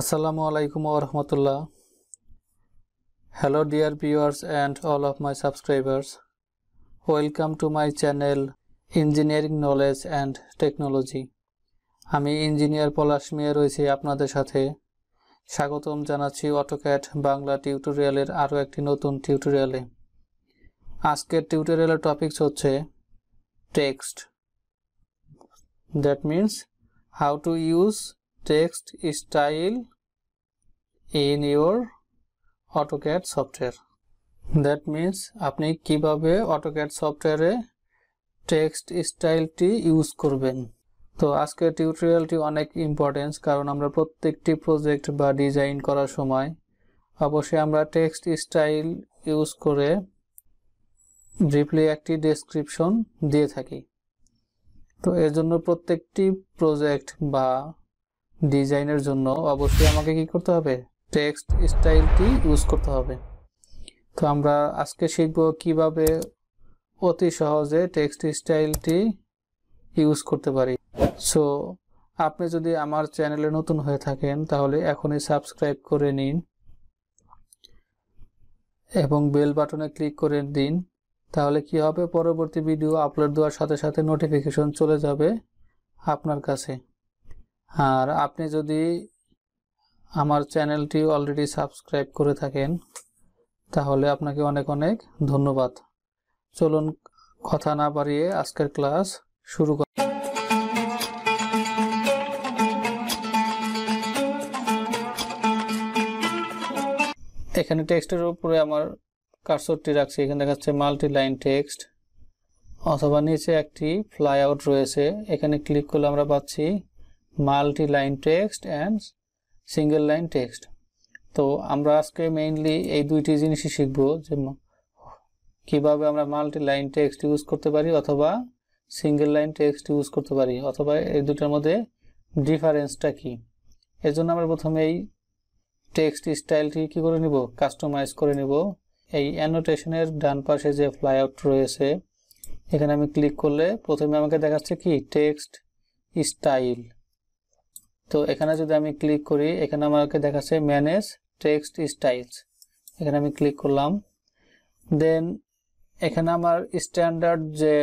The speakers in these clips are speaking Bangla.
আসসালামু আলাইকুম রহমতুল্লাহ hello dear viewers and all of my subscribers welcome to my channel engineering knowledge and technology আমি ইঞ্জিনিয়ার পলাশ মিয়া রয়েছি আপনাদের সাথে স্বাগতম জানাচ্ছি অটোক্যাট বাংলা টিউটোরিয়ালের আরও একটি নতুন টিউটোরিয়ালে আজকের টিউটোরিয়ালের টপিকস হচ্ছে text that means how to use text style in your AutoCAD software. That means আপনি কিভাবে অটোক্যাড সফটওয়্যারে টেক্সট স্টাইলটি ইউজ করবেন তো আজকের টিউটোরিয়ালটি অনেক ইম্পর্টেন্স কারণ আমরা প্রত্যেকটি প্রজেক্ট বা ডিজাইন করার সময় অবশ্যই আমরা টেক্সট স্টাইল ইউজ করে ব্রিফলি একটি ডেসক্রিপশন দিয়ে থাকি তো এর জন্য প্রত্যেকটি প্রজেক্ট বা ডিজাইনের জন্য অবশ্যই আমাকে কি করতে হবে টেক্সট স্টাইলটি ইউজ করতে হবে তো আমরা আজকে শিখব কিভাবে অতি সহজে টেক্সট স্টাইলটি ইউজ করতে পারি সো আপনি যদি আমার চ্যানেলে নতুন হয়ে থাকেন তাহলে এখনই সাবস্ক্রাইব করে নিন এবং বেল বাটনে ক্লিক করে দিন তাহলে কি হবে পরবর্তী ভিডিও আপলোড দেওয়ার সাথে সাথে নোটিফিকেশন চলে যাবে আপনার কাছে আর আপনি যদি আমার চ্যানেলটি অলরেডি সাবস্ক্রাইব করে থাকেন তাহলে আপনাকে অনেক অনেক ধন্যবাদ চলুন কথা না বাড়িয়ে আজকের ক্লাস শুরু করা এখানে টেক্সটের উপরে আমার কার্সরটি রাখছি এখানে দেখাচ্ছে মাল্টি লাইন টেক্সট অথবা নিচে একটি ফ্লাই আউট রয়েছে এখানে ক্লিক করলে আমরা পাচ্ছি multiline text and single line text তো আমরা আজকে মেইনলি এই দুইটি জিনিসই শিখব যে কীভাবে আমরা মাল্টি-লাইন টেক্সট ইউজ করতে পারি অথবা সিঙ্গেল লাইন টেক্সট ইউজ করতে পারি অথবা এই দুটার মধ্যে ডিফারেন্সটা কি জন্য আমরা প্রথমে এই টেক্সট স্টাইলটি কি করে নিব কাস্টমাইজ করে নিব এই অ্যানোটেশনের ডান পাশে যে ফ্লাইআউট রয়েছে এখানে আমি ক্লিক করলে প্রথমে আমাকে দেখাচ্ছে কি টেক্সট স্টাইল তো এখানে যদি আমি ক্লিক করি এখানে আমাকে দেখাচ্ছে ম্যানেজ টেক্সট স্টাইলস এখানে আমি ক্লিক করলাম দেন এখানে আমার স্ট্যান্ডার্ড যে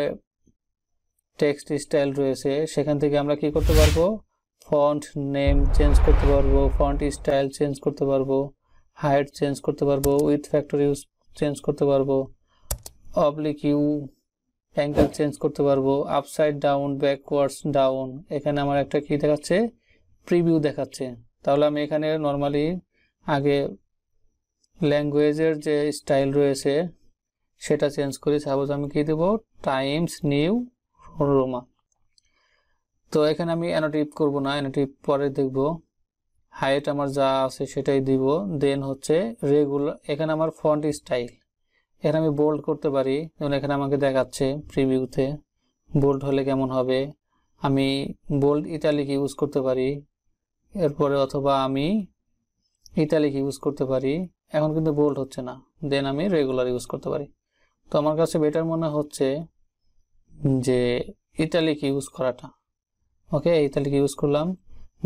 টেক্সট স্টাইল রয়েছে সেখান থেকে আমরা কি করতে পারবো ফন্ট নেম চেঞ্জ করতে পারবো ফন্ট স্টাইল চেঞ্জ করতে পারবো হাইট চেঞ্জ করতে পারবো উইথ ফ্যাক্টর ইউজ চেঞ্জ করতে পারবো অবলিক ইউ অ্যাঙ্গেল চেঞ্জ করতে পারবো আপসাইড ডাউন ব্যাকওয়ার্ডস ডাউন এখানে আমার একটা কি দেখাচ্ছে প্রিভিউ দেখাচ্ছে তাহলে আমি এখানে নর্মালি আগে ল্যাঙ্গুয়েজের যে স্টাইল রয়েছে সেটা চেঞ্জ করি সাপোজ আমি কি দেবো টাইমস নিউ রোমা তো এখানে আমি অ্যানোটিপ করব না অ্যানোটিপ পরে দেখব হাইট আমার যা আছে সেটাই দিব দেন হচ্ছে রেগুলার এখানে আমার ফন্ট স্টাইল এখানে আমি বোল্ড করতে পারি যেমন এখানে আমাকে দেখাচ্ছে প্রিভিউতে বোল্ড হলে কেমন হবে আমি বোল্ড ইটালিক ইউজ করতে পারি এরপরে অথবা আমি ইতালিক ইউজ করতে পারি এখন কিন্তু বোল্ড হচ্ছে না দেন আমি রেগুলার ইউজ করতে পারি তো আমার কাছে বেটার মনে হচ্ছে যে ইতালিক ইউজ করাটা ওকে ইতালিক ইউজ করলাম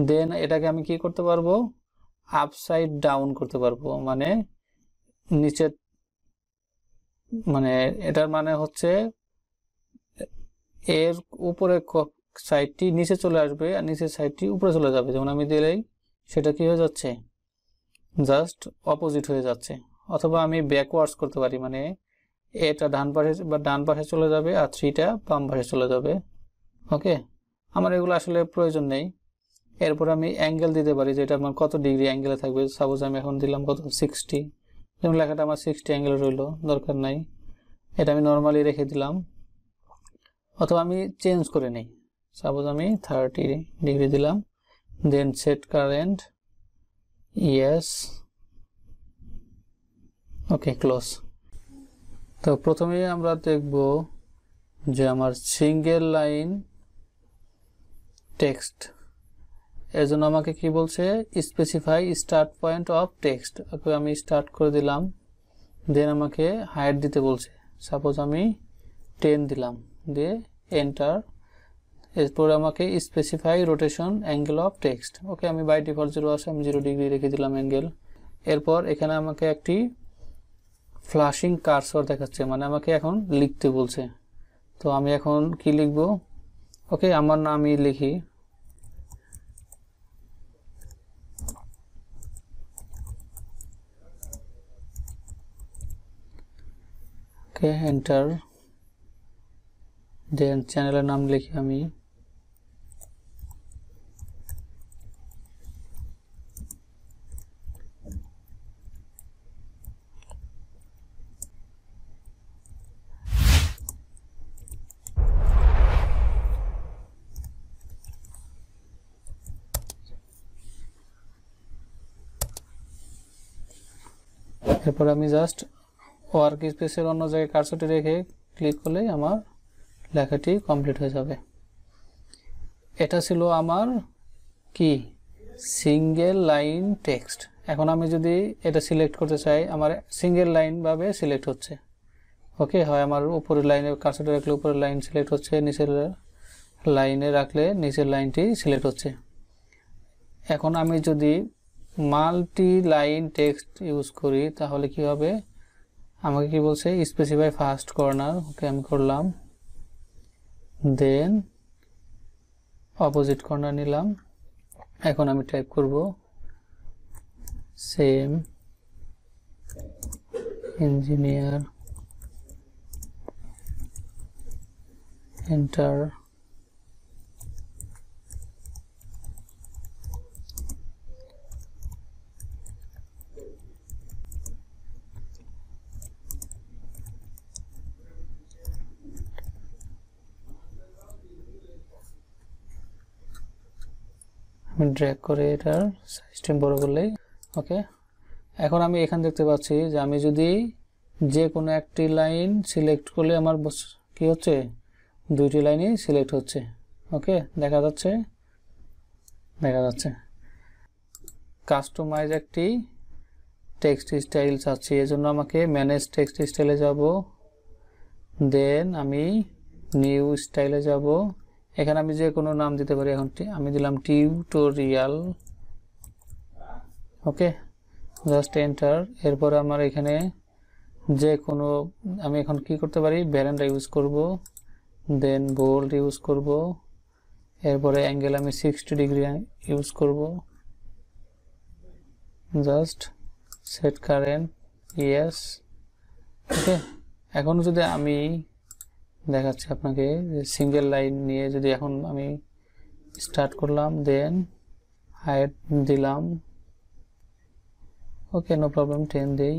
দেন এটাকে আমি কি করতে পারবো আপসাইড ডাউন করতে পারবো মানে নিচে মানে এটার মানে হচ্ছে এর উপরে সাইডটি নিচে চলে আসবে আর নিচের সাইডটি উপরে চলে যাবে যেমন আমি দিলেই সেটা কি হয়ে যাচ্ছে জাস্ট অপোজিট হয়ে যাচ্ছে অথবা আমি ব্যাকওয়ার্ডস করতে পারি মানে এটা ডান পাশে বা ডান পাশে চলে যাবে আর থ্রিটা বাম পাশে চলে যাবে ওকে আমার এগুলো আসলে প্রয়োজন নেই এরপর আমি অ্যাঙ্গেল দিতে পারি যে এটা আমার কত ডিগ্রি অ্যাঙ্গেলে থাকবে সাপোজ আমি এখন দিলাম কত সিক্সটি যেমন লেখাটা আমার সিক্সটি অ্যাঙ্গেল রইলো দরকার নাই এটা আমি নর্মালি রেখে দিলাম অথবা আমি চেঞ্জ করে নিই সাপোজ আমি থার্টি ডিগ্রি দিলাম then set current yes okay close তো প্রথমে আমরা দেখব যে আমার সিঙ্গেল লাইন টেক্সট এজন্য আমাকে কি বলছে specify start point of text আমি স্টার্ট করে দিলাম দেন আমাকে হাইট দিতে বলছে সাপোজ আমি টেন দিলাম দিয়ে এন্টার এরপর আমাকে specify rotation angle of text okay আমি বাই ডিফল্ট জিরো আছে আমি জিরো ডিগ্রি রেখে দিলাম অ্যাঙ্গেল এরপর এখানে আমাকে একটি ফ্লাশিং কার্সর দেখাচ্ছে মানে আমাকে এখন লিখতে বলছে তো আমি এখন কি লিখব ওকে আমার নামই লিখি ওকে এন্টার দেন চ্যানেলের নাম লিখি আমি এরপর আমি জাস্ট ওয়ার্ক স্পেসের অন্য জায়গায় কার্সটি রেখে ক্লিক করলেই আমার লেখাটি কমপ্লিট হয়ে যাবে এটা ছিল আমার কি সিঙ্গেল লাইন টেক্সট এখন আমি যদি এটা সিলেক্ট করতে চাই আমার সিঙ্গেল লাইনভাবে সিলেক্ট হচ্ছে ওকে হয় আমার উপরের লাইনে কার্সটি রাখলে উপরের লাইন সিলেক্ট হচ্ছে নিচের লাইনে রাখলে নিচের লাইনটি সিলেক্ট হচ্ছে এখন আমি যদি মাল্টি লাইন টেক্সট ইউজ করি তাহলে কি হবে আমাকে কি বলছে স্পেসিফাই ফার্স্ট কর্নার ওকে আমি করলাম দেন অপোজিট কর্নার নিলাম এখন আমি টাইপ করব সেম ইঞ্জিনিয়ার এন্টার ড্র্যাগ করে এটার সাইজটা বড় করলেই ওকে এখন আমি এখানে দেখতে পাচ্ছি যে আমি যদি যে কোনো একটি লাইন সিলেক্ট করলে আমার কি হচ্ছে দুইটি লাইনই সিলেক্ট হচ্ছে ওকে দেখা যাচ্ছে দেখা যাচ্ছে কাস্টমাইজ একটি টেক্সট স্টাইল চাচ্ছি এজন্য আমাকে ম্যানেজ টেক্সট স্টাইলে যাব দেন আমি নিউ স্টাইলে যাব এখানে আমি যে কোনো নাম দিতে পারি এখন আমি দিলাম টিউটোরিয়াল ওকে জাস্ট এন্টার এরপর আমার এখানে যে কোনো আমি এখন কি করতে পারি ব্যারেন্ডা ইউজ করব দেন বোল্ড ইউজ করব এরপরে অ্যাঙ্গেল আমি সিক্সটি ডিগ্রি ইউজ করব just set current yes okay এখন যদি আমি দেখাচ্ছে আপনাকে যে সিঙ্গেল লাইন নিয়ে যদি এখন আমি স্টার্ট করলাম দেন হাইট দিলাম ওকে নো প্রবলেম টেন দিই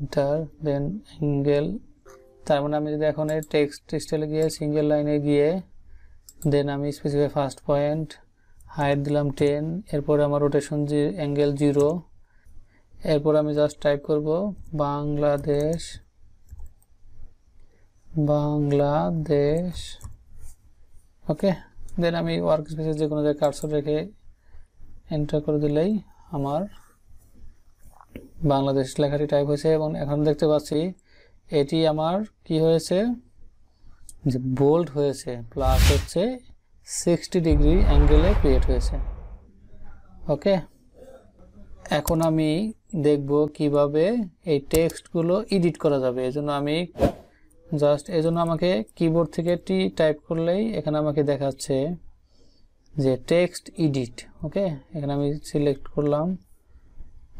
এন্টার দেন অ্যাঙ্গেল তার মানে আমি যদি এখন এই টেক্সট স্টাইলে গিয়ে সিঙ্গেল লাইনে গিয়ে দেন আমি স্পেসিফাই ফার্স্ট পয়েন্ট হাইট দিলাম টেন এরপরে আমার রোটেশন জি অ্যাঙ্গেল জিরো এরপর আমি জাস্ট টাইপ করব বাংলাদেশ বাংলাদেশ ওকে দেন আমি ওয়ার্ক স্পেসে যে কোনো জায়গায় কার্সর রেখে এন্টার করে দিলেই আমার বাংলাদেশ লেখাটি টাইপ হয়েছে এবং এখন দেখতে পাচ্ছি এটি আমার কি হয়েছে যে বোল্ড হয়েছে প্লাস হচ্ছে সিক্সটি ডিগ্রি অ্যাঙ্গেলে ক্রিয়েট হয়েছে ওকে এখন আমি দেখব কিভাবে এই টেক্সটগুলো এডিট করা যাবে জন্য আমি জাস্ট এই জন্য আমাকে কিবোর্ড থেকে টি টাইপ করলেই এখানে আমাকে দেখাচ্ছে যে টেক্সট ইডিট ওকে এখানে আমি সিলেক্ট করলাম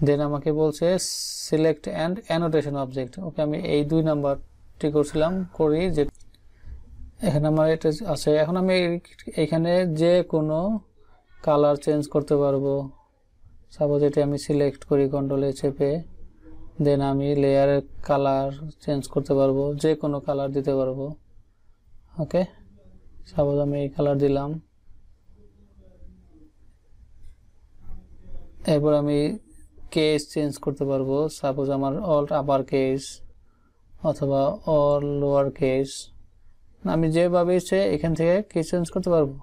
দেন আমাকে বলছে select and annotation object okay আমি এই দুই নাম্বারটি করছিলাম করি যে এখানে আমার এটা আছে এখন আমি এখানে যে কোনো কালার চেঞ্জ করতে পারবো সাপোজ এটি আমি সিলেক্ট করি কন্ট্রোলে চেপে দেন আমি লেয়ারের কালার চেঞ্জ করতে পারবো যে কোনো কালার দিতে পারবো ওকে সাপোজ আমি এই কালার দিলাম এরপর আমি কেস চেঞ্জ করতে পারবো সাপোজ আমার অল আপার কেস অথবা অল লোয়ার কেস আমি যেভাবে ইচ্ছে এখান থেকে কি চেঞ্জ করতে পারবো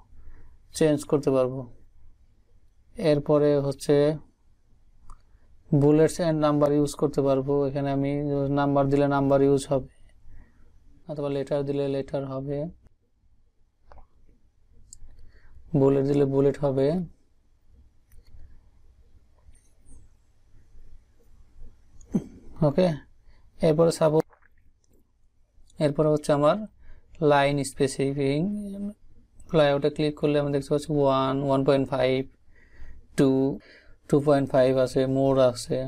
চেঞ্জ করতে পারবো এরপরে হচ্ছে বুলেটস এন্ড নাম্বার ইউজ করতে পারবো এখানে আমি নাম্বার দিলে নাম্বার ইউজ হবে অথবা লেটার দিলে লেটার হবে বুলেট দিলে বুলেট হবে ওকে এরপরে সাপোজ এরপরে হচ্ছে আমার লাইন স্পেসিফিং ফ্লাইআউটে ক্লিক করলে আমি দেখতে পাচ্ছি one one point five two two point five আছে মোর আছে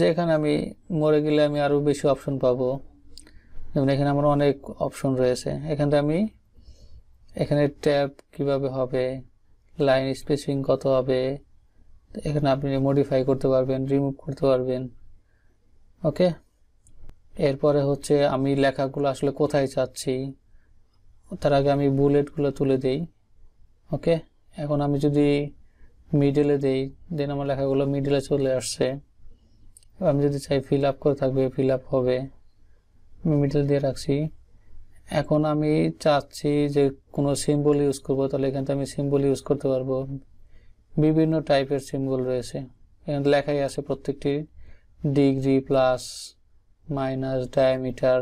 যেখানে আমি মোরে গেলে আমি আরও বেশি অপশন পাবো যেমন এখানে আমার অনেক অপশন রয়েছে এখানে আমি এখানে ট্যাব কিভাবে হবে লাইন স্পেসিং কত হবে এখানে আপনি মডিফাই করতে পারবেন রিমুভ করতে পারবেন ওকে এরপরে হচ্ছে আমি লেখাগুলো আসলে কোথায় চাচ্ছি তার আগে আমি বুলেটগুলো তুলে দেই ওকে এখন আমি যদি মিডলে দেই দেন আমার লেখাগুলো মিডলে চলে আসছে আমি যদি চাই ফিল আপ করে থাকবে ফিল আপ হবে আমি মিডল দিয়ে রাখছি এখন আমি চাচ্ছি যে কোনো সিম্বল ইউজ করবো তাহলে এখানে আমি সিম্বল ইউজ করতে পারবো বিভিন্ন টাইপের সিম্বল রয়েছে এখানে লেখাই আছে প্রত্যেকটি ডিগ্রি প্লাস মাইনাস ডায়ামিটার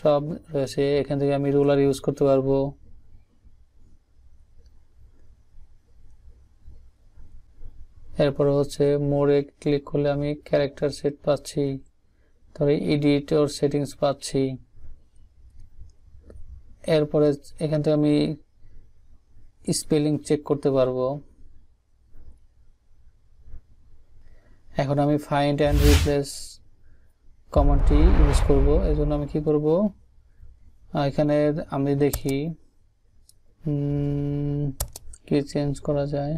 সব রয়েছে এখান থেকে আমি রুলার ইউজ করতে পারবো এরপর হচ্ছে মোড়ে ক্লিক করলে আমি ক্যারেক্টার সেট পাচ্ছি তারপরে এডিট ওর সেটিংস পাচ্ছি এরপরে এখান থেকে আমি স্পেলিং চেক করতে পারবো এখন আমি ফাইন্ড অ্যান্ড রিপ্লেস কমনটি ইউজ করব এই জন্য আমি কি করব এখানে আমি দেখি কি চেঞ্জ করা যায়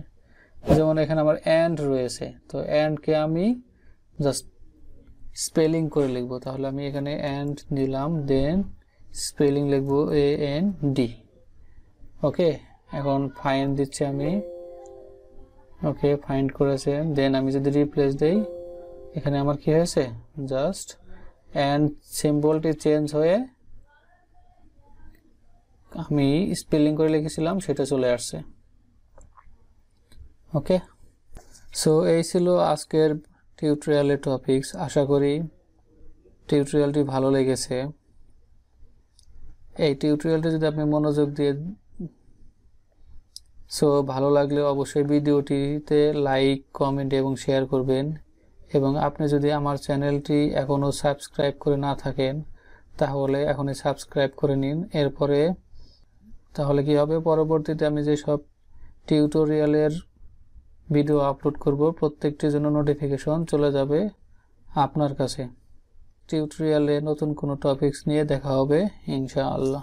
যেমন এখানে আমার অ্যান্ড রয়েছে তো অ্যান্ডকে আমি জাস্ট স্পেলিং করে লিখব তাহলে আমি এখানে অ্যান্ড দিলাম দেন স্পেলিং লিখব এ এন ডি ওকে এখন ফাইন দিচ্ছি আমি ওকে ফাইন্ড করেছে দেন আমি যদি রিপ্লেস দেই এখানে আমার কি হয়েছে জাস্ট অ্যান্ড সিম্বলটি চেঞ্জ হয়ে আমি স্পেলিং করে লিখেছিলাম সেটা চলে আসছে ওকে সো এই ছিল আজকের টিউটোরিয়ালের টপিকস আশা করি টিউটোরিয়ালটি ভালো লেগেছে এই টিউটোরিয়ালটি যদি আপনি মনোযোগ দিয়ে সো ভালো লাগলে অবশ্যই ভিডিওটিতে লাইক কমেন্ট এবং শেয়ার করবেন এবং আপনি যদি আমার চ্যানেলটি এখনও সাবস্ক্রাইব করে না থাকেন তাহলে এখনই সাবস্ক্রাইব করে নিন এরপরে তাহলে কি হবে পরবর্তীতে আমি যেসব টিউটোরিয়ালের ভিডিও আপলোড করব প্রত্যেকটির জন্য নোটিফিকেশন চলে যাবে আপনার কাছে টিউটোরিয়ালে নতুন কোনো টপিকস নিয়ে দেখা হবে ইনশাআল্লাহ